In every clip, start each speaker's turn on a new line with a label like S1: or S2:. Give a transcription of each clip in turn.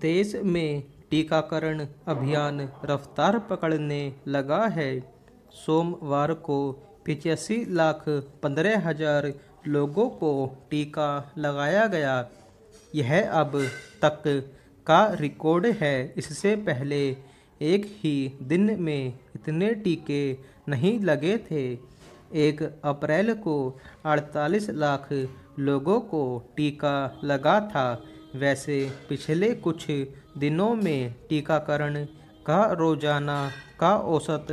S1: देश में टीकाकरण अभियान रफ्तार पकड़ने लगा है सोमवार को पिचासी लाख पंद्रह हजार लोगों को टीका लगाया गया यह अब तक का रिकॉर्ड है इससे पहले एक ही दिन में इतने टीके नहीं लगे थे एक अप्रैल को 48 लाख लोगों को टीका लगा था वैसे पिछले कुछ दिनों में टीकाकरण का रोजाना का औसत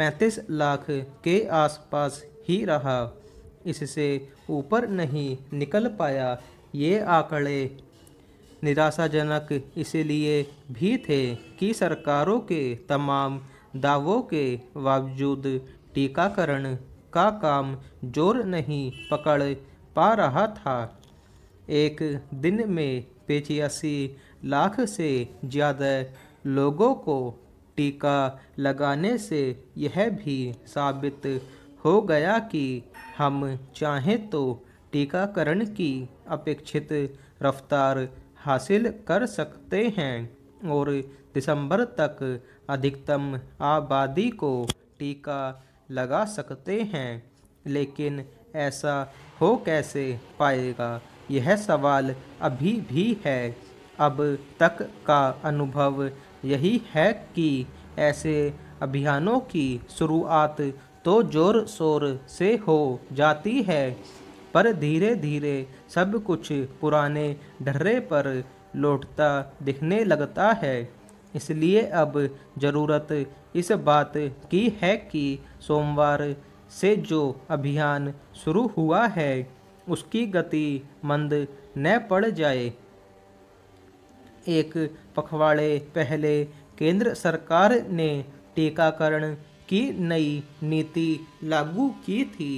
S1: 35 लाख के आसपास ही रहा इससे ऊपर नहीं निकल पाया ये आंकड़े निराशाजनक इसलिए भी थे कि सरकारों के तमाम दावों के बावजूद टीकाकरण का काम जोर नहीं पकड़ पा रहा था एक दिन में पचासी लाख से ज़्यादा लोगों को टीका लगाने से यह भी साबित हो गया कि हम चाहें तो टीकाकरण की अपेक्षित रफ्तार हासिल कर सकते हैं और दिसंबर तक अधिकतम आबादी को टीका लगा सकते हैं लेकिन ऐसा हो कैसे पाएगा यह सवाल अभी भी है अब तक का अनुभव यही है कि ऐसे अभियानों की शुरुआत तो जोर शोर से हो जाती है पर धीरे धीरे सब कुछ पुराने ढर्रे पर लौटता दिखने लगता है इसलिए अब ज़रूरत इस बात की है कि सोमवार से जो अभियान शुरू हुआ है उसकी गति मंद न पड़ जाए एक पखवाड़े पहले केंद्र सरकार ने टीकाकरण की नई नीति लागू की थी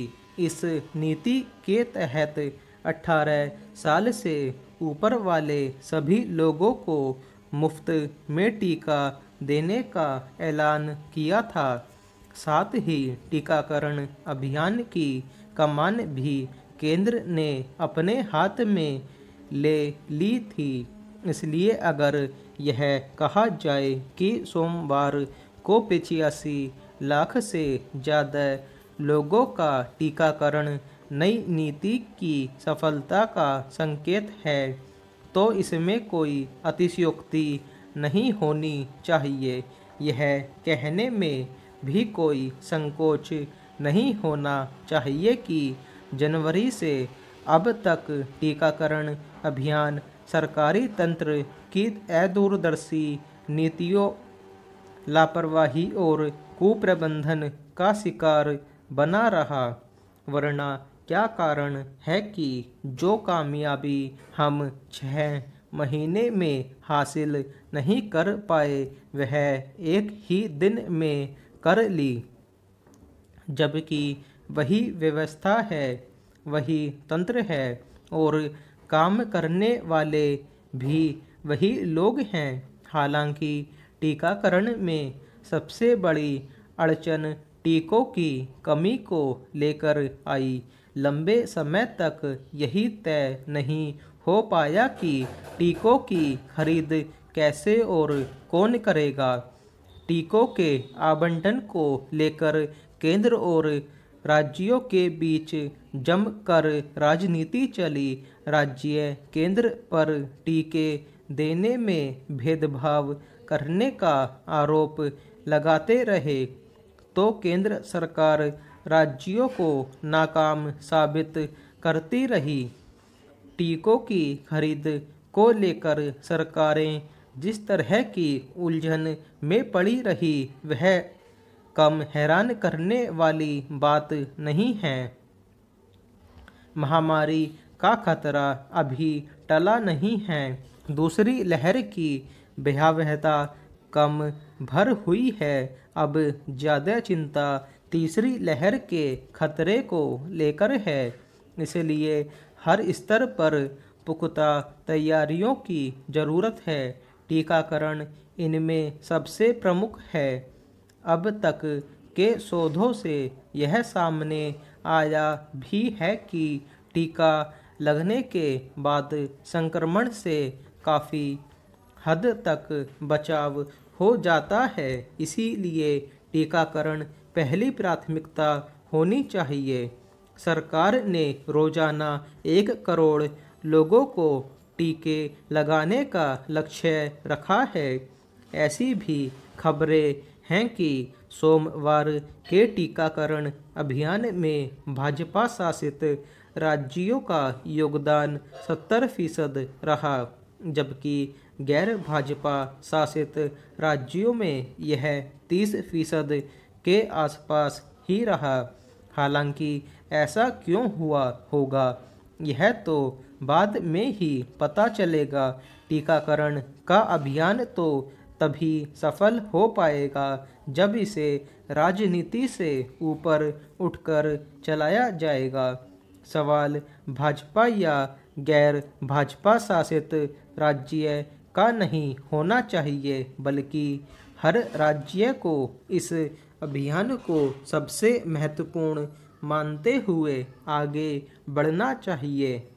S1: इस नीति के तहत 18 साल से ऊपर वाले सभी लोगों को मुफ्त में टीका देने का ऐलान किया था साथ ही टीकाकरण अभियान की कमान भी केंद्र ने अपने हाथ में ले ली थी इसलिए अगर यह कहा जाए कि सोमवार को पिचासी लाख से ज़्यादा लोगों का टीकाकरण नई नीति की सफलता का संकेत है तो इसमें कोई अतिशयोक्ति नहीं होनी चाहिए यह कहने में भी कोई संकोच नहीं होना चाहिए कि जनवरी से अब तक टीकाकरण अभियान सरकारी तंत्र की अदूरदर्शी नीतियों लापरवाही और कुप्रबंधन का शिकार बना रहा वरना क्या कारण है कि जो कामयाबी हम छः महीने में हासिल नहीं कर पाए वह एक ही दिन में कर ली जबकि वही व्यवस्था है वही तंत्र है और काम करने वाले भी वही लोग हैं हालांकि टीकाकरण में सबसे बड़ी अड़चन टीकों की कमी को लेकर आई लंबे समय तक यही तय नहीं हो पाया कि टीकों की खरीद कैसे और कौन करेगा टीकों के आवंटन को लेकर केंद्र और राज्यों के बीच जमकर राजनीति चली राज्य केंद्र पर टीके देने में भेदभाव करने का आरोप लगाते रहे तो केंद्र सरकार राज्यों को नाकाम साबित करती रही टीकों की खरीद को लेकर सरकारें जिस तरह की उलझन में पड़ी रही वह कम हैरान करने वाली बात नहीं है महामारी का खतरा अभी टला नहीं है दूसरी लहर की भयावहता कम भर हुई है अब ज़्यादा चिंता तीसरी लहर के खतरे को लेकर है इसलिए हर स्तर पर पुख्ता तैयारियों की ज़रूरत है टीकाकरण इनमें सबसे प्रमुख है अब तक के शोधों से यह सामने आया भी है कि टीका लगने के बाद संक्रमण से काफ़ी हद तक बचाव हो जाता है इसीलिए टीकाकरण पहली प्राथमिकता होनी चाहिए सरकार ने रोजाना एक करोड़ लोगों को टीके लगाने का लक्ष्य रखा है ऐसी भी खबरें हैं कि सोमवार के टीकाकरण अभियान में भाजपा शासित राज्यों का योगदान सत्तर फीसद रहा जबकि गैर भाजपा शासित राज्यों में यह तीस फीसद के आसपास ही रहा हालांकि ऐसा क्यों हुआ होगा यह तो बाद में ही पता चलेगा टीकाकरण का अभियान तो तभी सफल हो पाएगा जब इसे राजनीति से ऊपर उठकर चलाया जाएगा सवाल भाजपा या गैर भाजपा शासित राज्य का नहीं होना चाहिए बल्कि हर राज्य को इस अभियान को सबसे महत्वपूर्ण मानते हुए आगे बढ़ना चाहिए